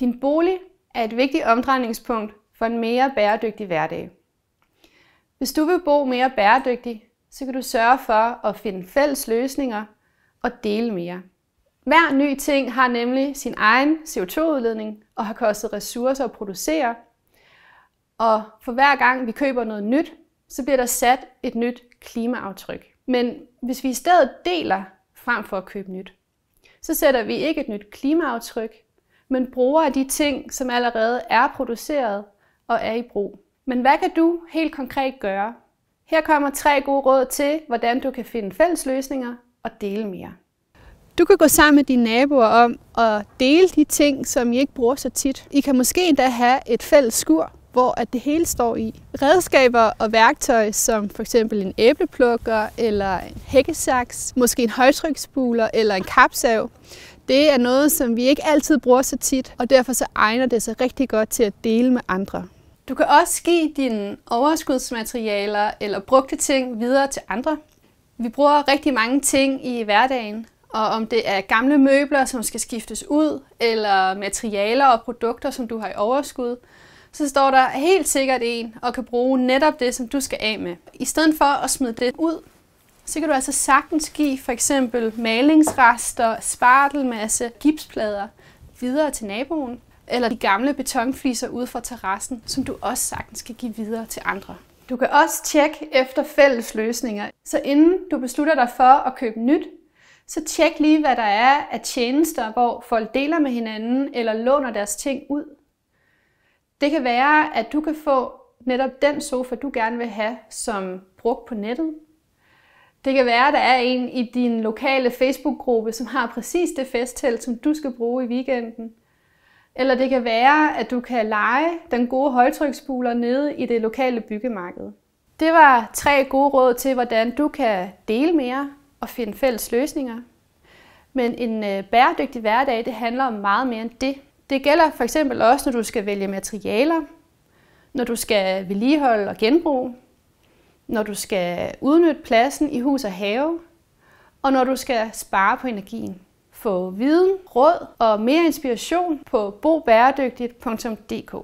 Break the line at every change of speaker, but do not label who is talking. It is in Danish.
Din bolig er et vigtigt omdrejningspunkt for en mere bæredygtig hverdag. Hvis du vil bo mere bæredygtigt, så kan du sørge for at finde fælles løsninger og dele mere. Hver ny ting har nemlig sin egen CO2-udledning og har kostet ressourcer at producere. Og for hver gang vi køber noget nyt, så bliver der sat et nyt klimaaftryk. Men hvis vi i stedet deler frem for at købe nyt, så sætter vi ikke et nyt klimaaftryk, men bruger af de ting, som allerede er produceret og er i brug. Men hvad kan du helt konkret gøre? Her kommer tre gode råd til, hvordan du kan finde fælles løsninger og dele mere. Du kan gå sammen med dine naboer om at dele de ting, som I ikke bruger så tit. I kan måske endda have et fælles skur, hvor at det hele står i. Redskaber og værktøj som for eksempel en æbleplukker eller en hækkesaks, måske en højtryksspuler eller en kapsav, det er noget, som vi ikke altid bruger så tit, og derfor så egner det sig rigtig godt til at dele med andre. Du kan også give dine overskudsmaterialer eller brugte ting videre til andre. Vi bruger rigtig mange ting i hverdagen, og om det er gamle møbler, som skal skiftes ud, eller materialer og produkter, som du har i overskud, så står der helt sikkert en og kan bruge netop det, som du skal af med. I stedet for at smide det ud, så kan du altså sagtens give for eksempel malingsrester, spartelmasse, gipsplader videre til naboen, eller de gamle betonfliser ude fra terrassen, som du også sagtens kan give videre til andre. Du kan også tjekke efter fælles løsninger, så inden du beslutter dig for at købe nyt, så tjek lige, hvad der er af tjenester, hvor folk deler med hinanden eller låner deres ting ud. Det kan være, at du kan få netop den sofa, du gerne vil have, som brugt på nettet, det kan være, at der er en i din lokale Facebook-gruppe, som har præcis det festtelt, som du skal bruge i weekenden. Eller det kan være, at du kan lege den gode højtryksspuler nede i det lokale byggemarked. Det var tre gode råd til, hvordan du kan dele mere og finde fælles løsninger. Men en øh, bæredygtig hverdag, det handler om meget mere end det. Det gælder for eksempel også, når du skal vælge materialer, når du skal vedligeholde og genbruge, når du skal udnytte pladsen i hus og have, og når du skal spare på energien. Få viden, råd og mere inspiration på bobæredygtigt.dk.